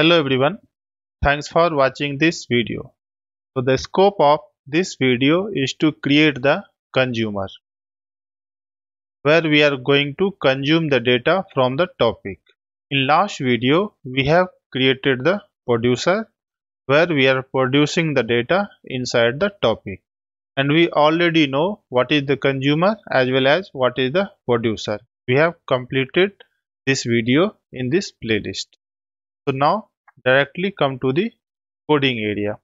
Hello everyone. Thanks for watching this video. So the scope of this video is to create the consumer where we are going to consume the data from the topic. In last video we have created the producer where we are producing the data inside the topic and we already know what is the consumer as well as what is the producer. We have completed this video in this playlist so now directly come to the coding area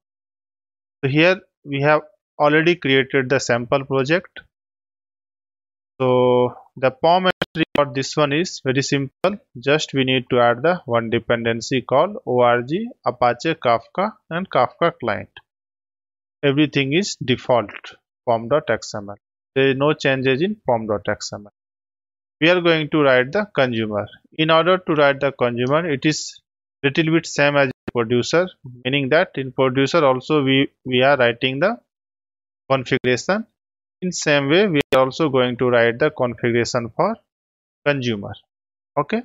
so here we have already created the sample project so the POM entry for this one is very simple just we need to add the one dependency called org apache kafka and kafka client everything is default pom.xml there is no changes in pom.xml we are going to write the consumer in order to write the consumer it is little bit same as producer meaning that in producer also we we are writing the configuration in same way we are also going to write the configuration for consumer okay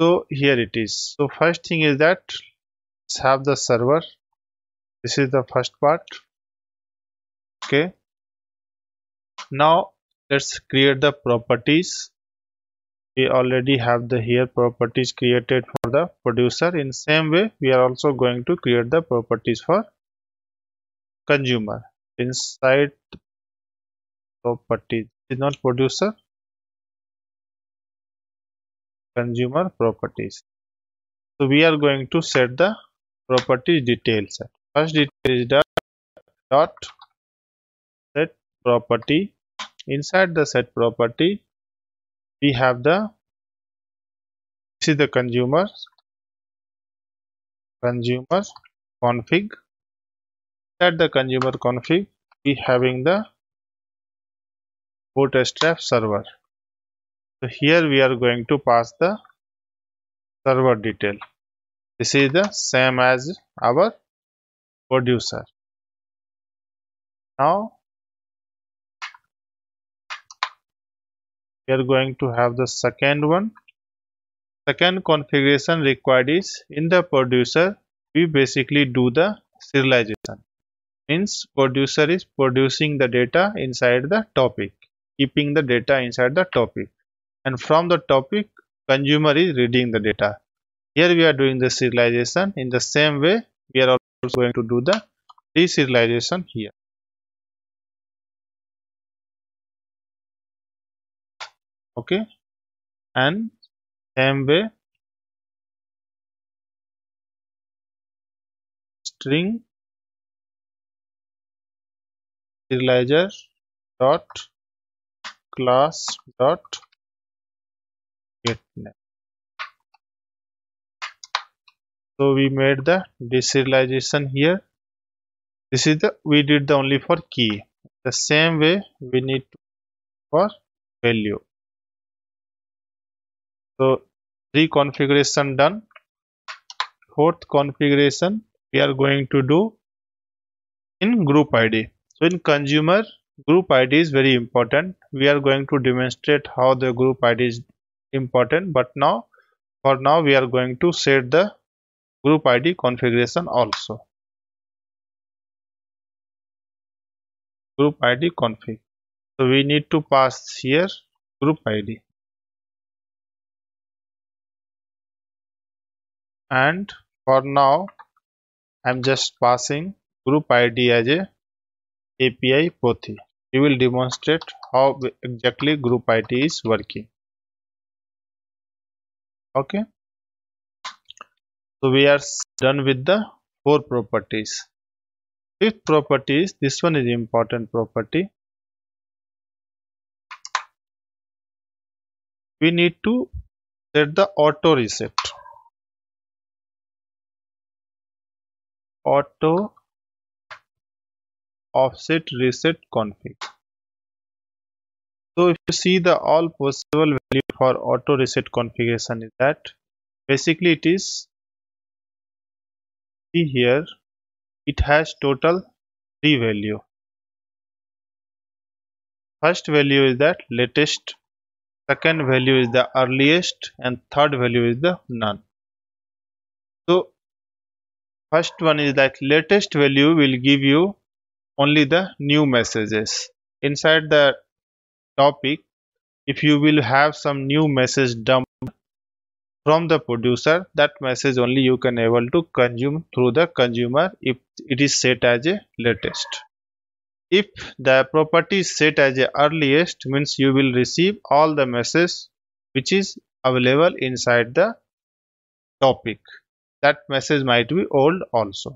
so here it is so first thing is that let's have the server this is the first part okay now let's create the properties we already have the here properties created for the producer in same way we are also going to create the properties for consumer inside properties is not producer consumer properties so we are going to set the property details first detail is the dot set property inside the set property we have the this is the consumer consumer config at the consumer config we having the bootstrap server so here we are going to pass the server detail this is the same as our producer now we are going to have the second one second configuration required is in the producer we basically do the serialization means producer is producing the data inside the topic keeping the data inside the topic and from the topic consumer is reading the data here we are doing the serialization in the same way we are also going to do the deserialization here okay and same way string serializer dot class dot get name so we made the deserialization here this is the we did the only for key the same way we need to for value so reconfiguration done fourth configuration we are going to do in group id so in consumer group id is very important we are going to demonstrate how the group id is important but now for now we are going to set the group id configuration also group id config so we need to pass here group id and for now I'm just passing group ID as a API pothy. We will demonstrate how exactly group ID is working. Okay. So we are done with the four properties. Fifth property is this one is important property. We need to set the auto reset. auto offset reset config so if you see the all possible value for auto reset configuration is that basically it is see here it has total three value first value is that latest second value is the earliest and third value is the none first one is that latest value will give you only the new messages inside the topic if you will have some new message dump from the producer that message only you can able to consume through the consumer if it is set as a latest if the property is set as a earliest means you will receive all the message which is available inside the topic that message might be old also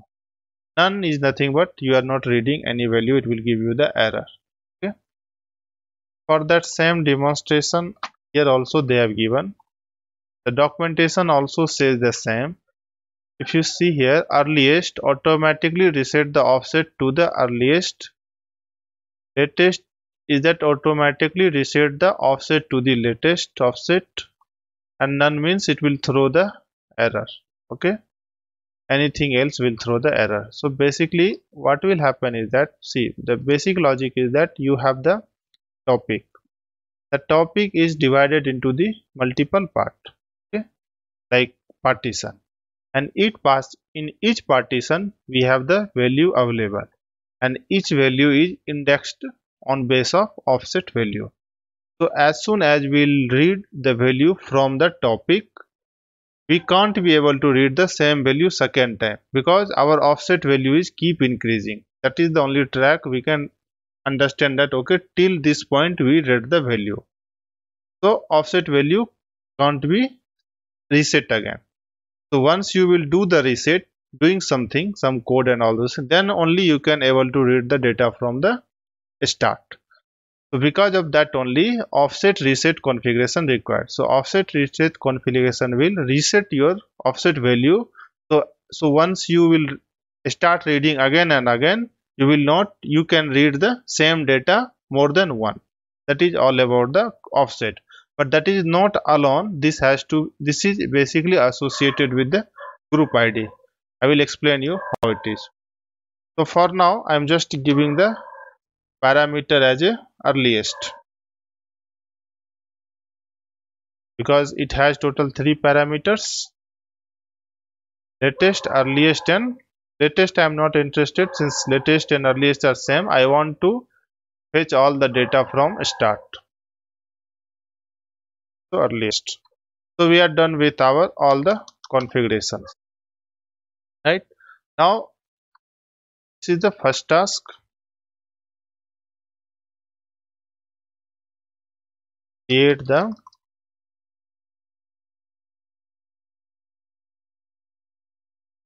none is nothing but you are not reading any value it will give you the error okay for that same demonstration here also they have given the documentation also says the same if you see here earliest automatically reset the offset to the earliest latest is that automatically reset the offset to the latest offset and none means it will throw the error okay anything else will throw the error so basically what will happen is that see the basic logic is that you have the topic the topic is divided into the multiple part okay like partition and each pass in each partition we have the value available and each value is indexed on base of offset value so as soon as we'll read the value from the topic we can't be able to read the same value second time because our offset value is keep increasing that is the only track we can understand that okay till this point we read the value so offset value can't be reset again so once you will do the reset doing something some code and all those then only you can able to read the data from the start so because of that only offset reset configuration required. So offset reset configuration will reset your offset value. So, so once you will start reading again and again, you will not, you can read the same data more than one. That is all about the offset. But that is not alone. This has to, this is basically associated with the group ID. I will explain you how it is. So for now, I am just giving the parameter as a earliest because it has total three parameters latest earliest and latest i am not interested since latest and earliest are same i want to fetch all the data from start so earliest so we are done with our all the configurations right now this is the first task create the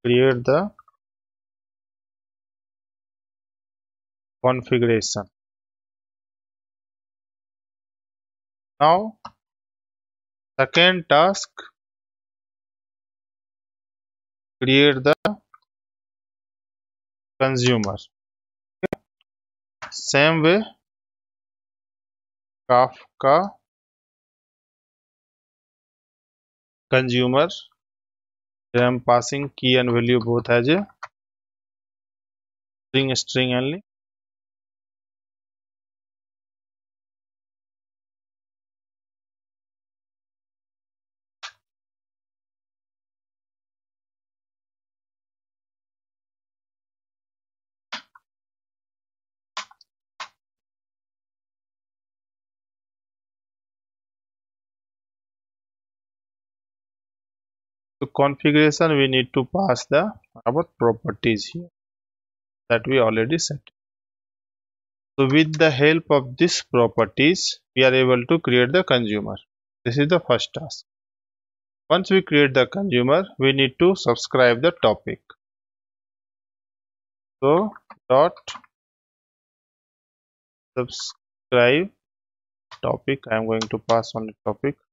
create the configuration now second task create the consumer okay. same way kafka consumer so i am passing key and value both as a string string only configuration we need to pass the our properties here that we already set so with the help of this properties we are able to create the consumer this is the first task once we create the consumer we need to subscribe the topic so dot subscribe topic i am going to pass on the topic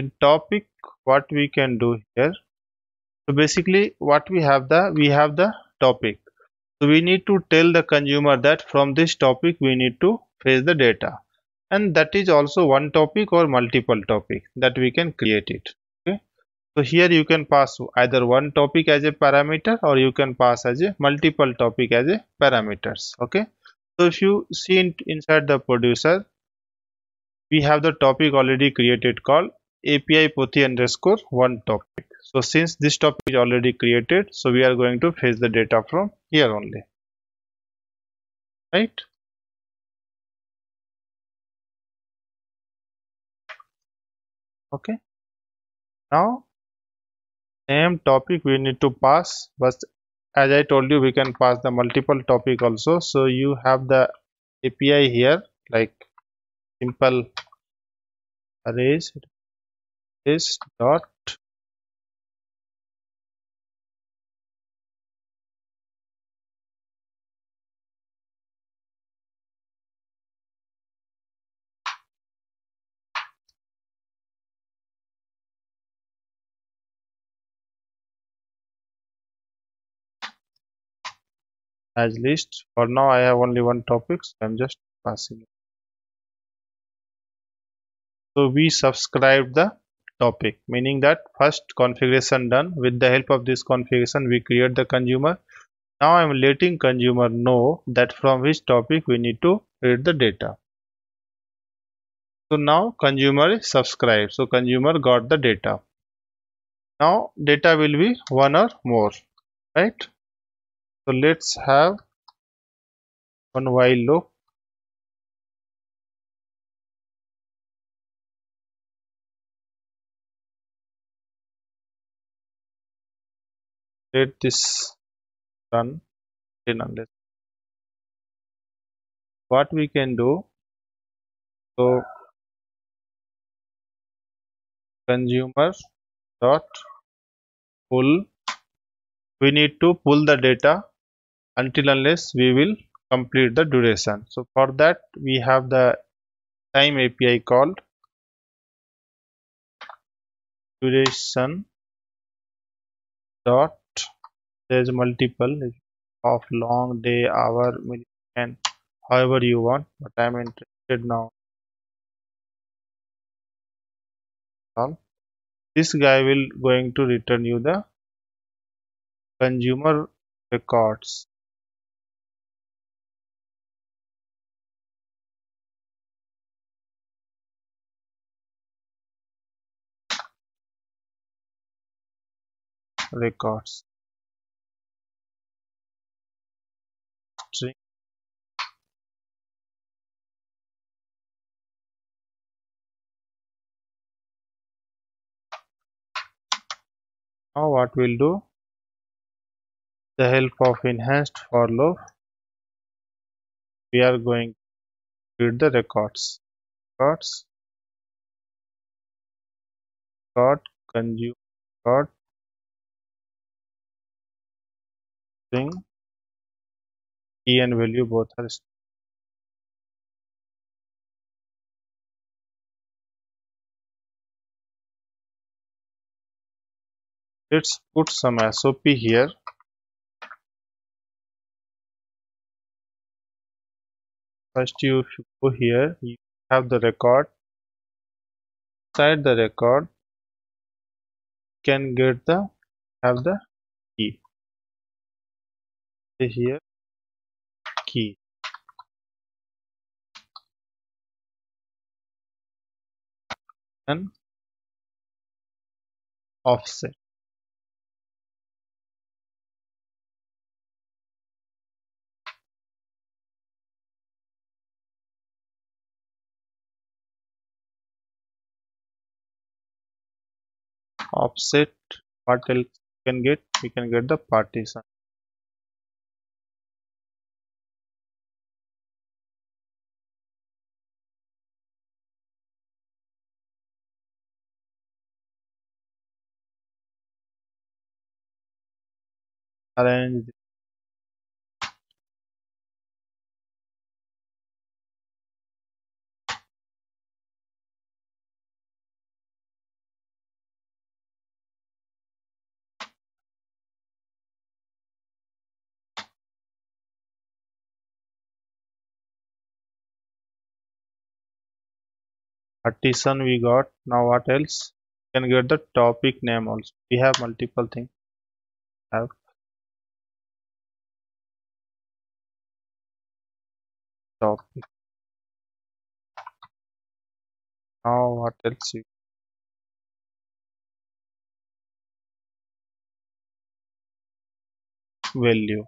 in topic what we can do here so basically what we have the we have the topic so we need to tell the consumer that from this topic we need to fetch the data and that is also one topic or multiple topic that we can create it okay so here you can pass either one topic as a parameter or you can pass as a multiple topic as a parameters okay so if you see in, inside the producer we have the topic already created called api pothi underscore one topic so since this topic is already created so we are going to fetch the data from here only right okay now same topic we need to pass but as i told you we can pass the multiple topic also so you have the api here like simple arrays is dot as list for now I have only one topic so I'm just passing it so we subscribe the topic meaning that first configuration done with the help of this configuration we create the consumer now i'm letting consumer know that from which topic we need to read the data so now consumer is subscribed so consumer got the data now data will be one or more right so let's have one while loop let this run till unless what we can do so consumer dot pull we need to pull the data until unless we will complete the duration so for that we have the time api called duration dot there's multiple of long day hour minute and however you want but i'm interested now this guy will going to return you the consumer records records now what we'll do the help of enhanced for loop we are going to read the records records dot consume dot thing key and value both are let's put some SOP here first you go here you have the record inside the record can get the have the key here key and offset offset what else we can get we can get the partition arrange artisan we got now what else we can get the topic name also we have multiple things have topic now what else you value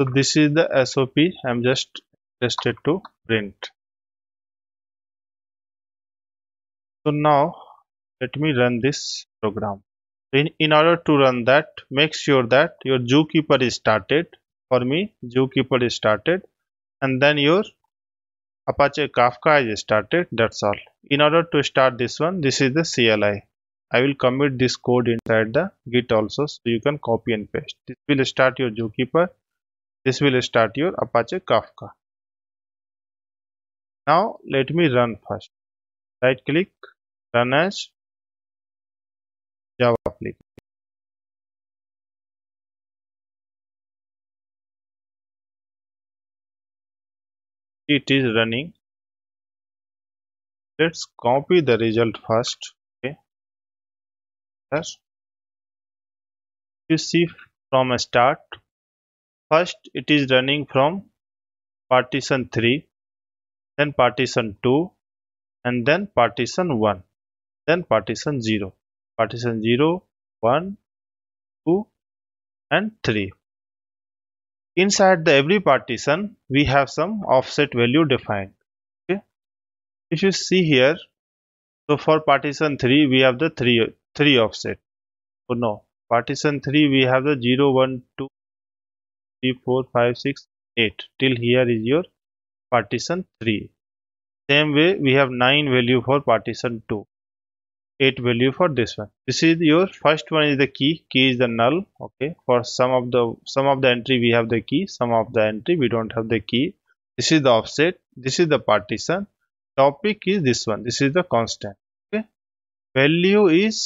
so this is the sop i'm just tested to print so now let me run this program in, in order to run that make sure that your zookeeper is started for me zookeeper is started and then your apache kafka is started that's all in order to start this one this is the cli i will commit this code inside the git also so you can copy and paste this will start your zookeeper this will start your Apache Kafka. Now let me run first. Right click, run as Java application. It is running. Let's copy the result first. Okay. Yes. You see from start First it is running from partition 3, then partition 2 and then partition 1, then partition 0, partition 0, 1, 2 and 3. Inside the every partition we have some offset value defined. Okay. If you see here, so for partition 3 we have the 3, 3 offset. Oh no, partition 3 we have the 0, 1, 2 3 4 5 6 8 till here is your partition 3 same way we have 9 value for partition 2 8 value for this one this is your first one is the key key is the null okay for some of the some of the entry we have the key some of the entry we don't have the key this is the offset this is the partition topic is this one this is the constant okay value is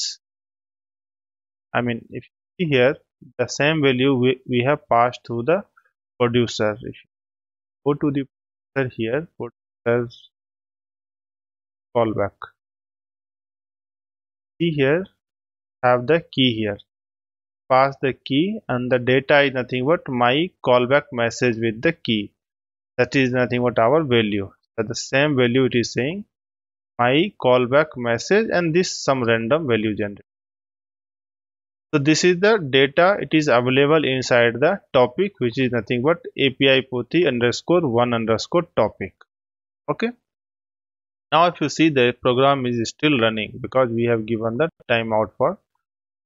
i mean if you see here the same value we, we have passed through the producer go to the producer here producer callback see here have the key here pass the key and the data is nothing but my callback message with the key that is nothing but our value so the same value it is saying my callback message and this some random value generated so this is the data it is available inside the topic which is nothing but api poti underscore one underscore topic okay now if you see the program is still running because we have given the timeout for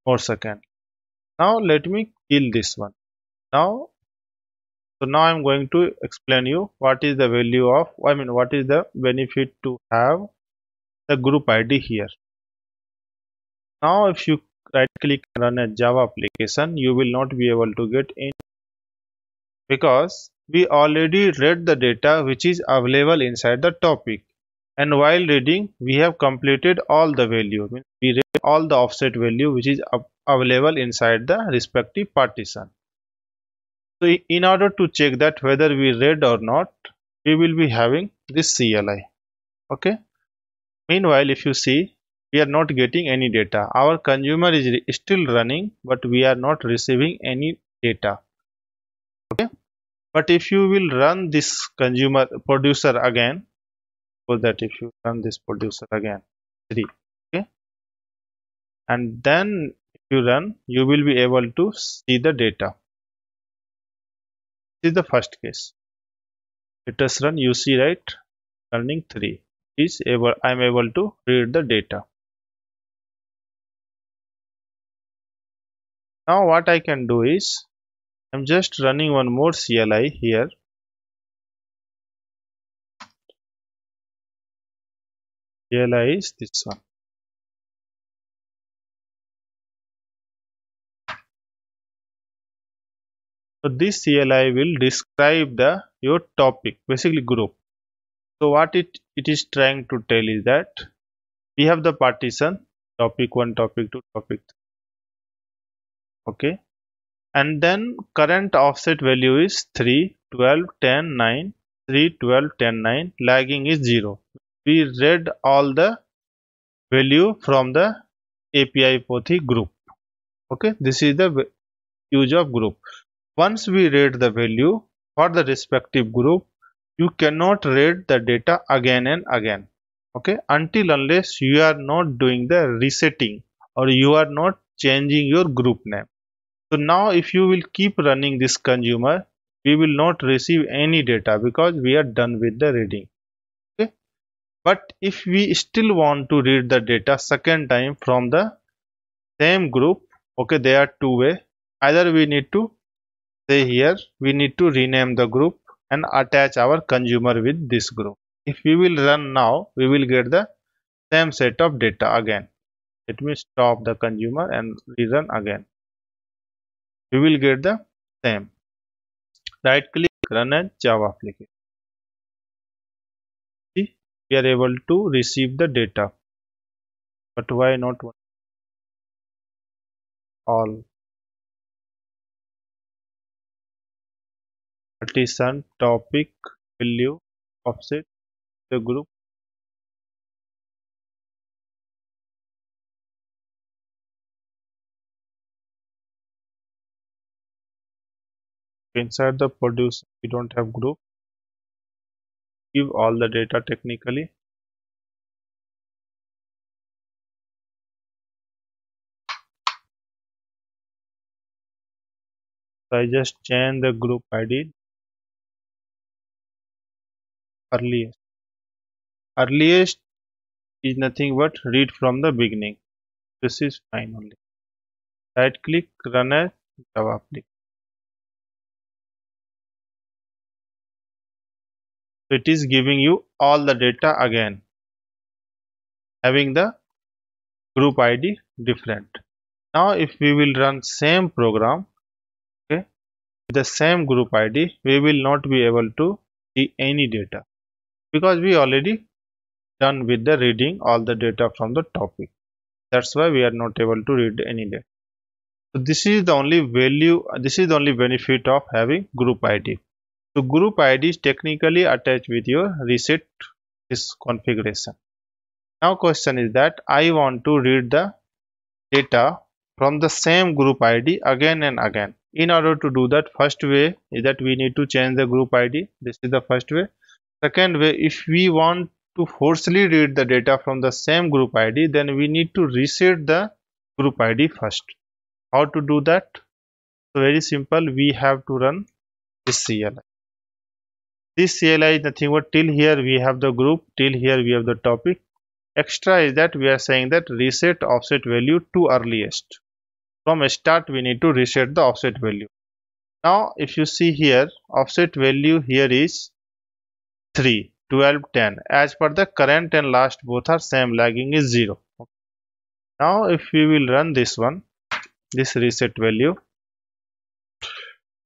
more second. now let me kill this one now so now i'm going to explain you what is the value of i mean what is the benefit to have the group id here now if you right click and run a java application you will not be able to get in because we already read the data which is available inside the topic and while reading we have completed all the value we read all the offset value which is available inside the respective partition so in order to check that whether we read or not we will be having this CLI okay meanwhile if you see we are not getting any data our consumer is still running but we are not receiving any data okay but if you will run this consumer producer again for that if you run this producer again three okay and then if you run you will be able to see the data this is the first case let us run you see right running 3 is able i am able to read the data now what I can do is I'm just running one more CLI here CLI is this one so this CLI will describe the your topic basically group so what it it is trying to tell is that we have the partition topic 1 topic 2 topic 3 okay and then current offset value is 3 12 10 9 3 12 10 9 lagging is 0 we read all the value from the api pothi group okay this is the use of group once we read the value for the respective group you cannot read the data again and again okay until unless you are not doing the resetting or you are not changing your group name so now if you will keep running this consumer we will not receive any data because we are done with the reading okay but if we still want to read the data second time from the same group okay they are two way either we need to say here we need to rename the group and attach our consumer with this group if we will run now we will get the same set of data again let me stop the consumer and rerun again we will get the same right click run as java application See, we are able to receive the data but why not one? all partition topic value offset the group inside the producer we don't have group give all the data technically so I just change the group ID earliest earliest is nothing but read from the beginning this is fine only right click run as java application so it is giving you all the data again having the group id different now if we will run same program okay with the same group id we will not be able to see any data because we already done with the reading all the data from the topic that's why we are not able to read any data so this is the only value this is the only benefit of having group id so group ID is technically attached with your reset this configuration. Now question is that I want to read the data from the same group ID again and again. In order to do that first way is that we need to change the group ID. This is the first way. Second way if we want to forcefully read the data from the same group ID then we need to reset the group ID first. How to do that? So very simple we have to run this CLI this CLI is nothing but till here we have the group till here we have the topic extra is that we are saying that reset offset value to earliest from start we need to reset the offset value now if you see here offset value here is 3 12 10 as per the current and last both are same lagging is 0 now if we will run this one this reset value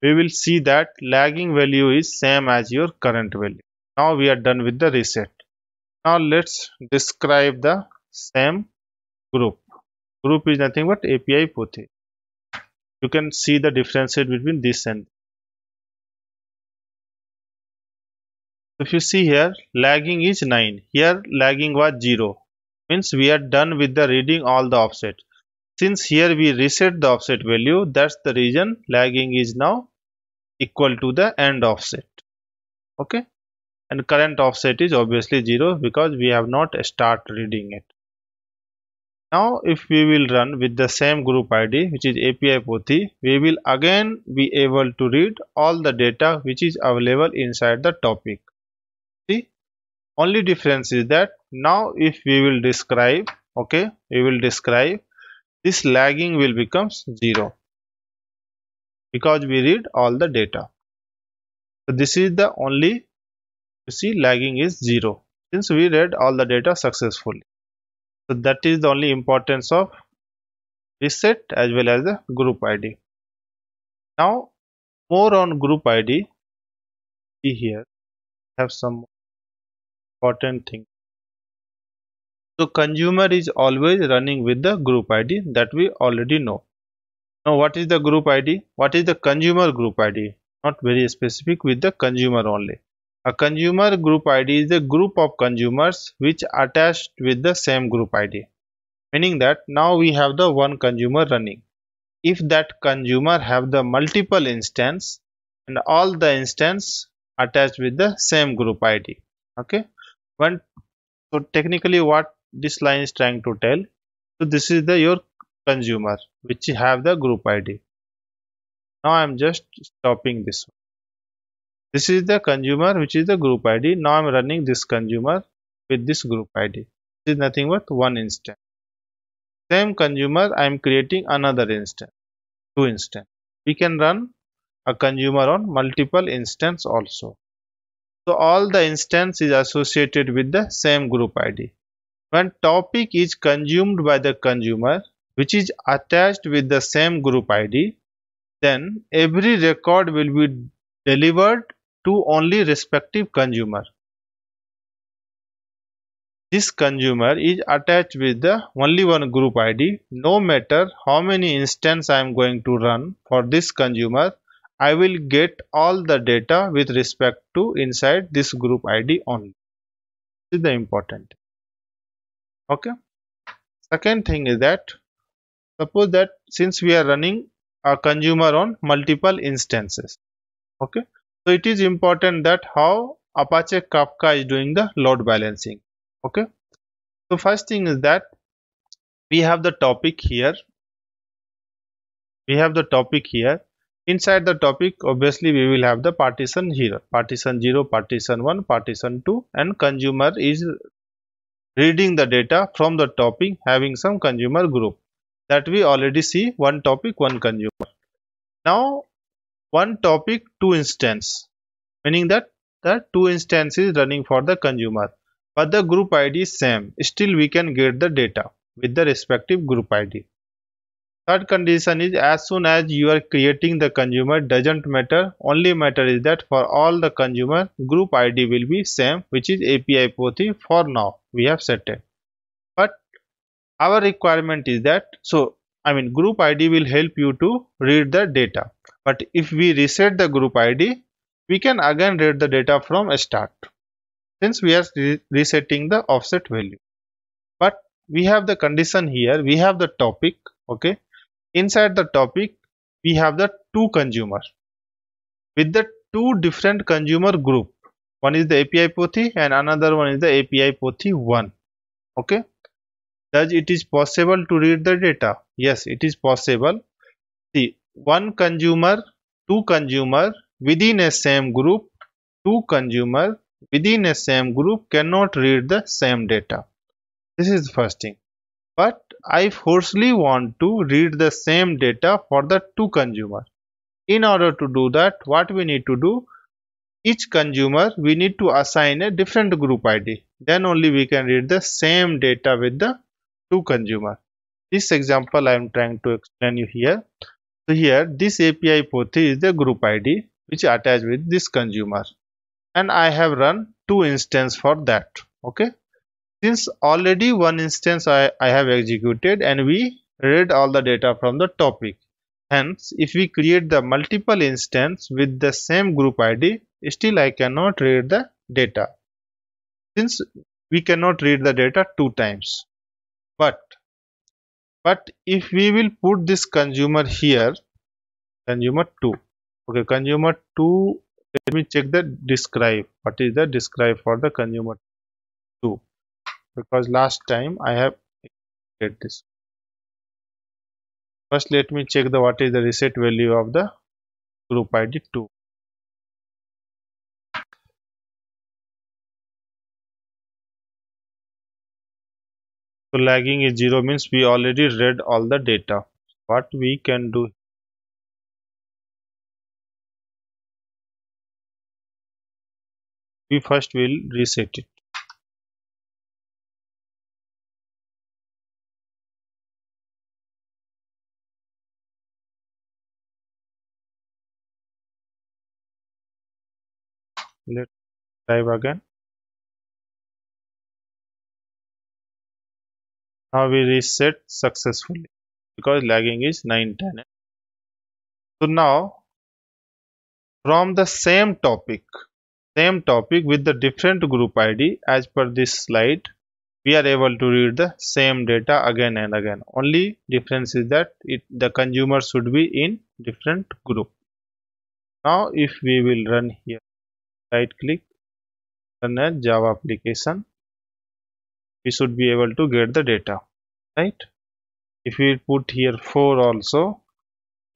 we will see that lagging value is same as your current value. Now we are done with the reset. Now let's describe the same group. Group is nothing but API Pothi. You can see the difference between this and if you see here lagging is 9 here lagging was 0 means we are done with the reading all the offset since here we reset the offset value that's the reason lagging is now equal to the end offset okay and current offset is obviously zero because we have not start reading it now if we will run with the same group id which is api pothi we will again be able to read all the data which is available inside the topic see only difference is that now if we will describe okay we will describe this lagging will becomes zero because we read all the data so this is the only you see lagging is zero since we read all the data successfully so that is the only importance of this set as well as the group id now more on group id see here have some important thing so consumer is always running with the group id that we already know now what is the group ID? What is the consumer group ID? Not very specific with the consumer only. A consumer group ID is a group of consumers which attached with the same group ID. Meaning that now we have the one consumer running. If that consumer have the multiple instance and all the instance attached with the same group ID. Okay. One, so technically what this line is trying to tell. So this is the your consumer which have the group id now i'm just stopping this one. this is the consumer which is the group id now i'm running this consumer with this group id this is nothing but one instance same consumer i'm creating another instance two instance we can run a consumer on multiple instance also so all the instance is associated with the same group id when topic is consumed by the consumer which is attached with the same group ID, then every record will be delivered to only respective consumer. This consumer is attached with the only one group ID. No matter how many instance I am going to run for this consumer, I will get all the data with respect to inside this group ID only. This is the important. Okay. Second thing is that suppose that since we are running a consumer on multiple instances okay so it is important that how apache kafka is doing the load balancing okay so first thing is that we have the topic here we have the topic here inside the topic obviously we will have the partition here partition 0 partition 1 partition 2 and consumer is reading the data from the topic having some consumer group that we already see one topic one consumer now one topic two instance meaning that the two instances running for the consumer but the group id is same still we can get the data with the respective group id third condition is as soon as you are creating the consumer doesn't matter only matter is that for all the consumer group id will be same which is api pothi for now we have set it our requirement is that so I mean group ID will help you to read the data but if we reset the group ID we can again read the data from start since we are re resetting the offset value but we have the condition here we have the topic okay inside the topic we have the two consumer with the two different consumer group one is the api Pothi and another one is the api Pothi 1 okay does it is possible to read the data? Yes, it is possible. See, one consumer, two consumer within a same group, two consumer within a same group cannot read the same data. This is the first thing. But I forcefully want to read the same data for the two consumer. In order to do that, what we need to do? Each consumer we need to assign a different group ID. Then only we can read the same data with the to consumer this example i am trying to explain you here so here this api poth is the group id which attached with this consumer and i have run two instance for that okay since already one instance i i have executed and we read all the data from the topic hence if we create the multiple instance with the same group id still i cannot read the data since we cannot read the data two times but but if we will put this consumer here consumer 2 okay consumer 2 let me check the describe what is the describe for the consumer 2 because last time i have get this first let me check the what is the reset value of the group id 2 so lagging is 0 means we already read all the data what we can do we first will reset it let's dive again now we reset successfully because lagging is 9.10. so now from the same topic same topic with the different group id as per this slide we are able to read the same data again and again only difference is that it the consumer should be in different group now if we will run here right click run a java application we should be able to get the data right if we put here 4 also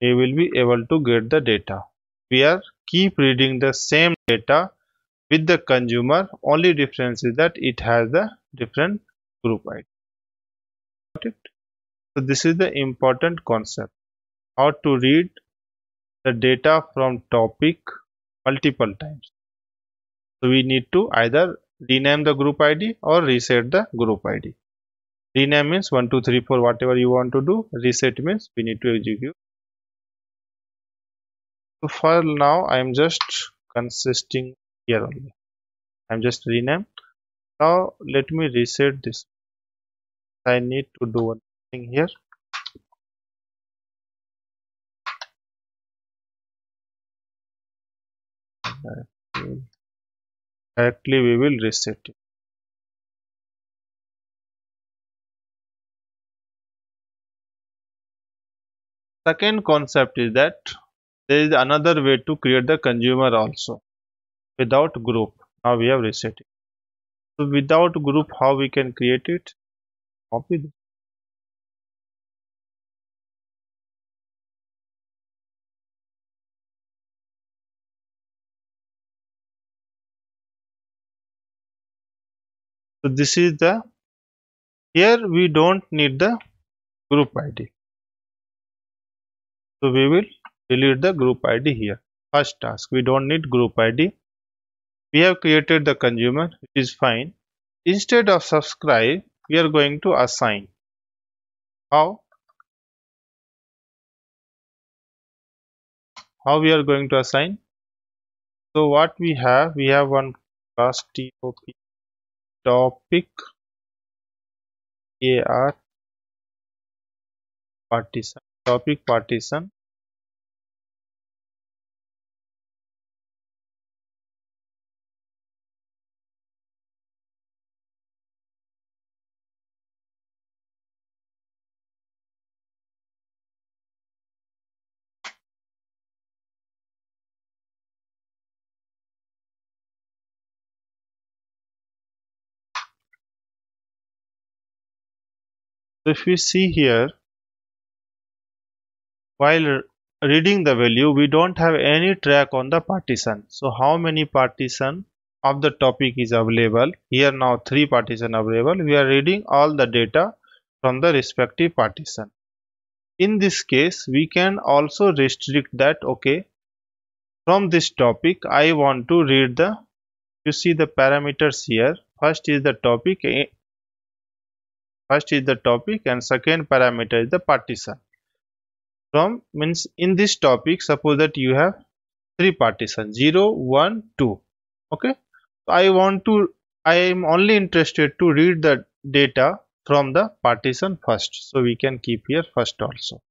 we will be able to get the data we are keep reading the same data with the consumer only difference is that it has the different group id it so this is the important concept how to read the data from topic multiple times so we need to either rename the group id or reset the group id rename means 1 2 3 4 whatever you want to do reset means we need to execute so for now i am just consisting here only i'm just rename now let me reset this i need to do one thing here okay directly we will reset it second concept is that there is another way to create the consumer also without group now we have reset it so without group how we can create it copy this so this is the here we don't need the group id so we will delete the group id here first task we don't need group id we have created the consumer which is fine instead of subscribe we are going to assign how how we are going to assign so what we have we have one class top topic A R partition topic partition So if we see here, while reading the value, we don't have any track on the partition. So how many partition of the topic is available? Here now three partition available. We are reading all the data from the respective partition. In this case, we can also restrict that, okay, from this topic, I want to read the, you see the parameters here. First is the topic First is the topic and second parameter is the partition. From means in this topic, suppose that you have three partition 0, 1, 2. Okay. So I want to, I am only interested to read the data from the partition first. So we can keep here first also.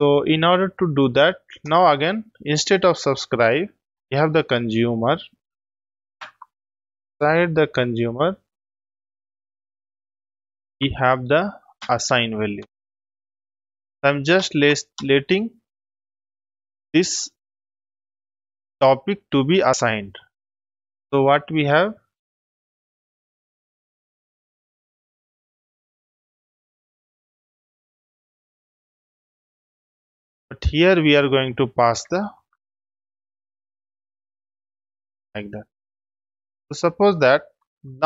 So in order to do that, now again, instead of subscribe, you have the consumer. Inside the consumer, we have the assign value i'm just letting this topic to be assigned so what we have but here we are going to pass the like that so suppose that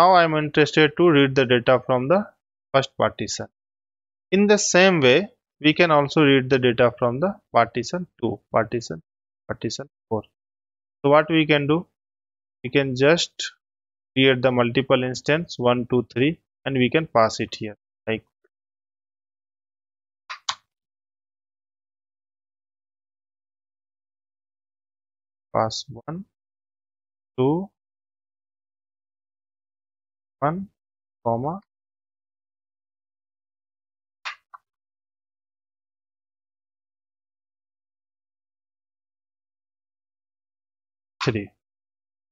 now i'm interested to read the data from the first partition. In the same way, we can also read the data from the partition 2, partition, partition 4. So what we can do? We can just create the multiple instance 1, 2, 3 and we can pass it here like pass 1, 2, 1, comma 3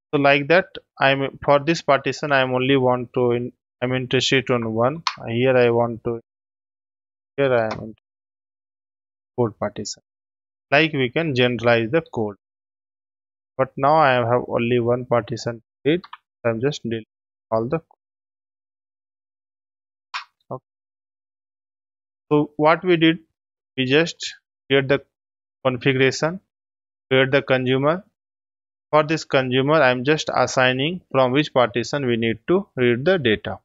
so like that i'm for this partition i am only want to in, i'm interested on one here i want to here i am code partition like we can generalize the code but now i have only one partition it i'm just deleting all the code. so what we did we just create the configuration create the consumer for this consumer, I am just assigning from which partition we need to read the data.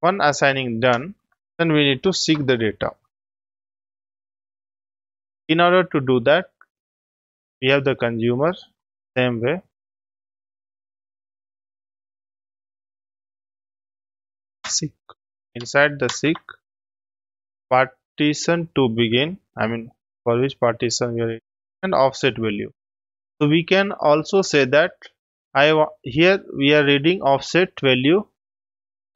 One assigning done, then we need to seek the data. In order to do that, we have the consumer same way. Seek. Inside the seek partition to begin, I mean for which partition we are and offset value so we can also say that I here we are reading offset value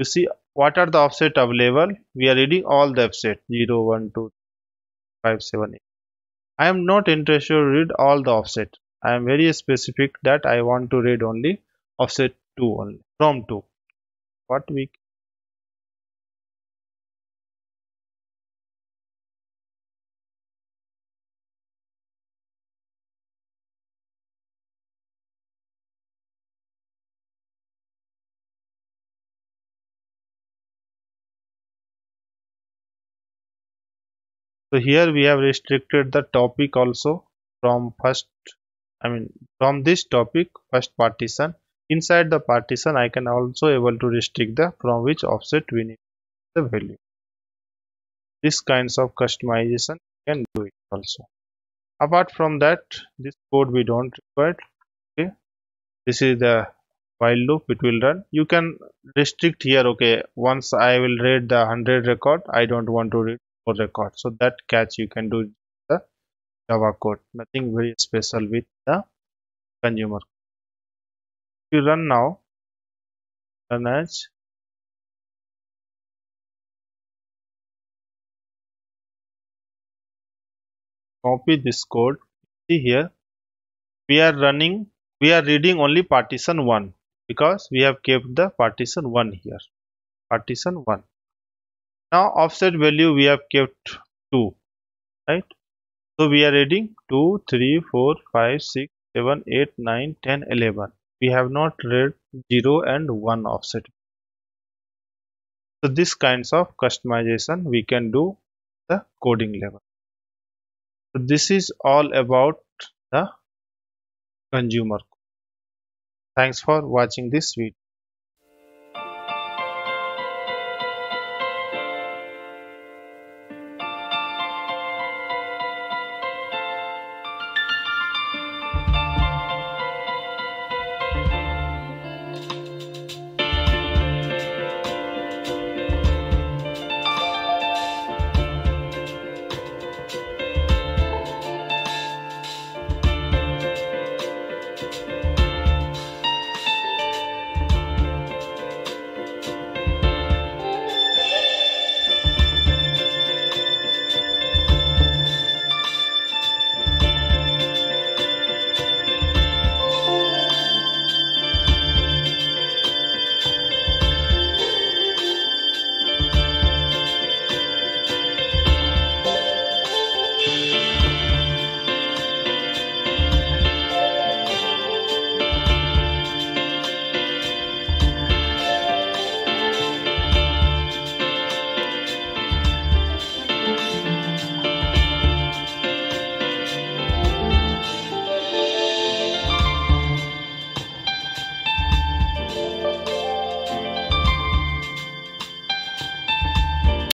you see what are the offset available we are reading all the offset 0 1 2 5 7 8 I am not interested to read all the offset I am very specific that I want to read only offset 2 only from 2 what we so here we have restricted the topic also from first i mean from this topic first partition inside the partition i can also able to restrict the from which offset we need the value this kinds of customization can do it also apart from that this code we don't require okay this is the while loop it will run you can restrict here okay once i will read the 100 record i don't want to read for record so that catch you can do the java code nothing very special with the consumer if you run now run as copy this code see here we are running we are reading only partition 1 because we have kept the partition 1 here partition 1 now offset value we have kept 2 right so we are adding 2 3 4 5 6 7 8 9 10 11 we have not read 0 and 1 offset so this kinds of customization we can do the coding level so this is all about the consumer thanks for watching this video